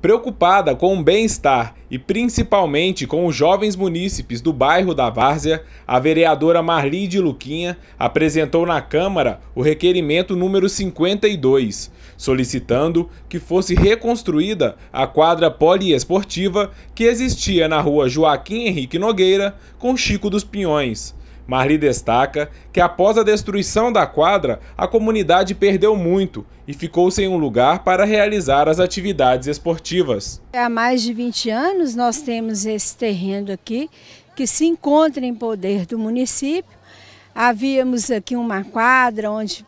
Preocupada com o bem-estar e principalmente com os jovens munícipes do bairro da Várzea, a vereadora Marli de Luquinha apresentou na Câmara o requerimento número 52, solicitando que fosse reconstruída a quadra poliesportiva que existia na rua Joaquim Henrique Nogueira com Chico dos Pinhões, Marli destaca que após a destruição da quadra, a comunidade perdeu muito e ficou sem um lugar para realizar as atividades esportivas. Há mais de 20 anos nós temos esse terreno aqui, que se encontra em poder do município. Havíamos aqui uma quadra onde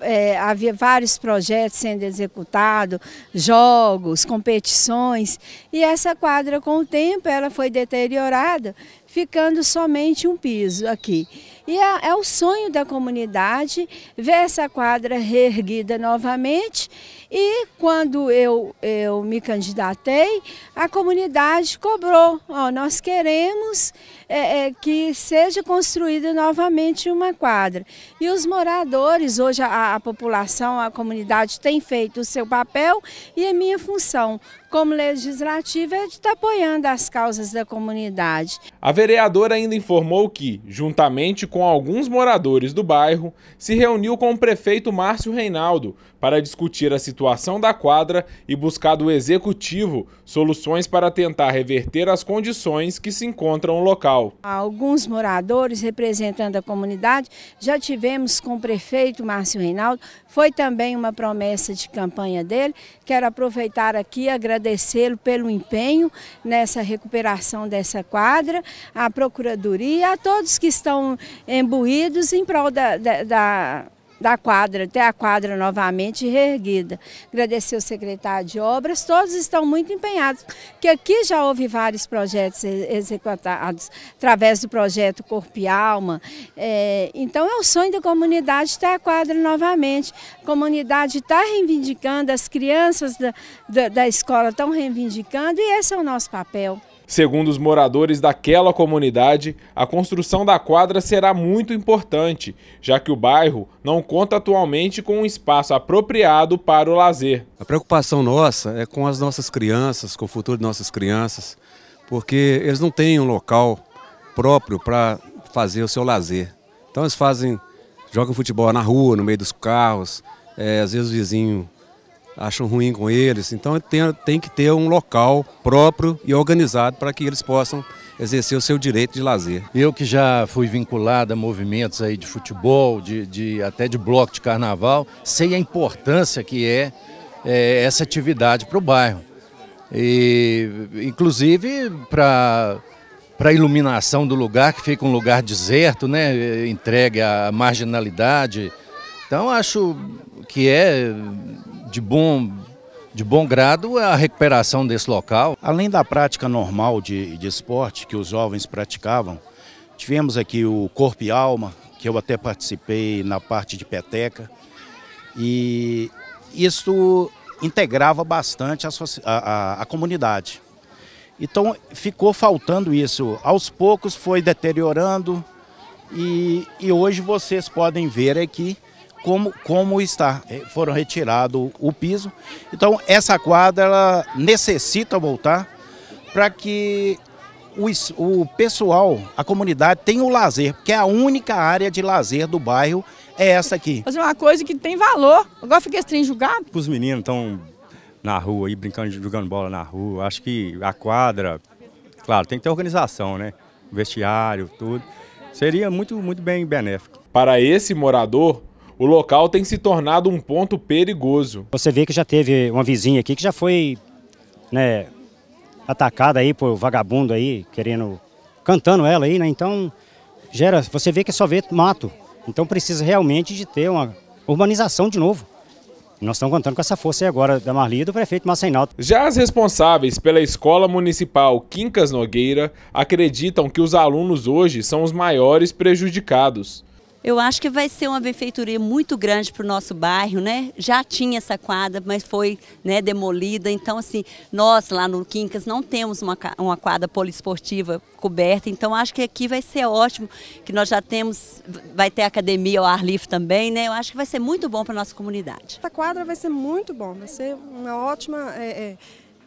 é, havia vários projetos sendo executados, jogos, competições, e essa quadra com o tempo ela foi deteriorada ficando somente um piso aqui. E é, é, o sonho da comunidade ver essa quadra reerguida novamente. E quando eu, eu me candidatei, a comunidade cobrou: ó, nós queremos é, é, que seja construída novamente uma quadra. E os moradores, hoje a, a população, a comunidade tem feito o seu papel e a minha função como legislativa é de estar tá apoiando as causas da comunidade. A vereadora ainda informou que, juntamente com alguns moradores do bairro, se reuniu com o prefeito Márcio Reinaldo para discutir a situação da quadra e buscar do executivo soluções para tentar reverter as condições que se encontram no local. Alguns moradores representando a comunidade já tivemos com o prefeito Márcio Reinaldo, foi também uma promessa de campanha dele, quero aproveitar aqui e agradecer agradecê-lo pelo empenho nessa recuperação dessa quadra, à Procuradoria, a todos que estão embuídos eh, em prol da, da, da da quadra, até a quadra novamente reerguida. Agradecer o secretário de Obras, todos estão muito empenhados, que aqui já houve vários projetos executados através do projeto Corpo e Alma. É, então é o sonho da comunidade ter a quadra novamente. A comunidade está reivindicando, as crianças da, da, da escola estão reivindicando e esse é o nosso papel. Segundo os moradores daquela comunidade, a construção da quadra será muito importante, já que o bairro não conta atualmente com um espaço apropriado para o lazer. A preocupação nossa é com as nossas crianças, com o futuro de nossas crianças, porque eles não têm um local próprio para fazer o seu lazer. Então eles fazem, jogam futebol na rua, no meio dos carros, é, às vezes o vizinho acham ruim com eles. Então tem, tem que ter um local próprio e organizado para que eles possam exercer o seu direito de lazer. Eu que já fui vinculado a movimentos aí de futebol, de, de até de bloco de carnaval, sei a importância que é, é essa atividade para o bairro. E, inclusive para para a iluminação do lugar, que fica um lugar deserto, né, entregue à marginalidade. Então acho que é de bom de bom grado é a recuperação desse local. Além da prática normal de, de esporte que os jovens praticavam, tivemos aqui o corpo e alma, que eu até participei na parte de peteca, e isso integrava bastante a, a, a comunidade. Então ficou faltando isso, aos poucos foi deteriorando e, e hoje vocês podem ver aqui como, como está. Eh, foram retirado o piso. Então essa quadra ela necessita voltar para que o, o pessoal, a comunidade, tenha o lazer, porque a única área de lazer do bairro é essa aqui. Fazer é uma coisa que tem valor. Agora fica estranho julgado. Os meninos estão na rua aí, brincando, jogando bola na rua. Acho que a quadra, claro, tem que ter organização, né? Vestiário, tudo. Seria muito, muito bem benéfico. Para esse morador, o local tem se tornado um ponto perigoso. Você vê que já teve uma vizinha aqui que já foi né, atacada aí por vagabundo aí, querendo, cantando ela aí, né? Então, gera, você vê que só vê mato. Então precisa realmente de ter uma urbanização de novo. Nós estamos contando com essa força aí agora da Marli e do prefeito Marcenalto. Já as responsáveis pela Escola Municipal Quincas Nogueira acreditam que os alunos hoje são os maiores prejudicados. Eu acho que vai ser uma benfeitoria muito grande para o nosso bairro, né? Já tinha essa quadra, mas foi né, demolida. Então, assim, nós lá no Quincas não temos uma, uma quadra poliesportiva coberta. Então, acho que aqui vai ser ótimo, que nós já temos, vai ter academia ao ar livre também, né? Eu acho que vai ser muito bom para a nossa comunidade. Essa quadra vai ser muito bom, vai ser uma ótima, é,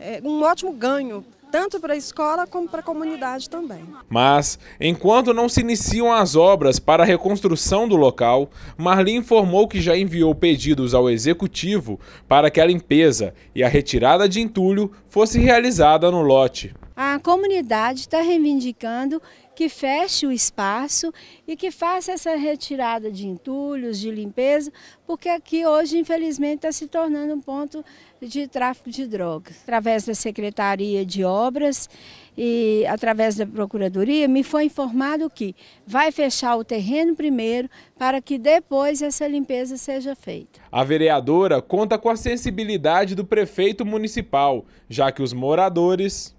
é, é um ótimo ganho tanto para a escola como para a comunidade também. Mas, enquanto não se iniciam as obras para a reconstrução do local, Marli informou que já enviou pedidos ao executivo para que a limpeza e a retirada de entulho fosse realizada no lote. A comunidade está reivindicando que feche o espaço e que faça essa retirada de entulhos, de limpeza, porque aqui hoje, infelizmente, está se tornando um ponto de tráfico de drogas. Através da Secretaria de Obras e através da Procuradoria, me foi informado que vai fechar o terreno primeiro para que depois essa limpeza seja feita. A vereadora conta com a sensibilidade do prefeito municipal, já que os moradores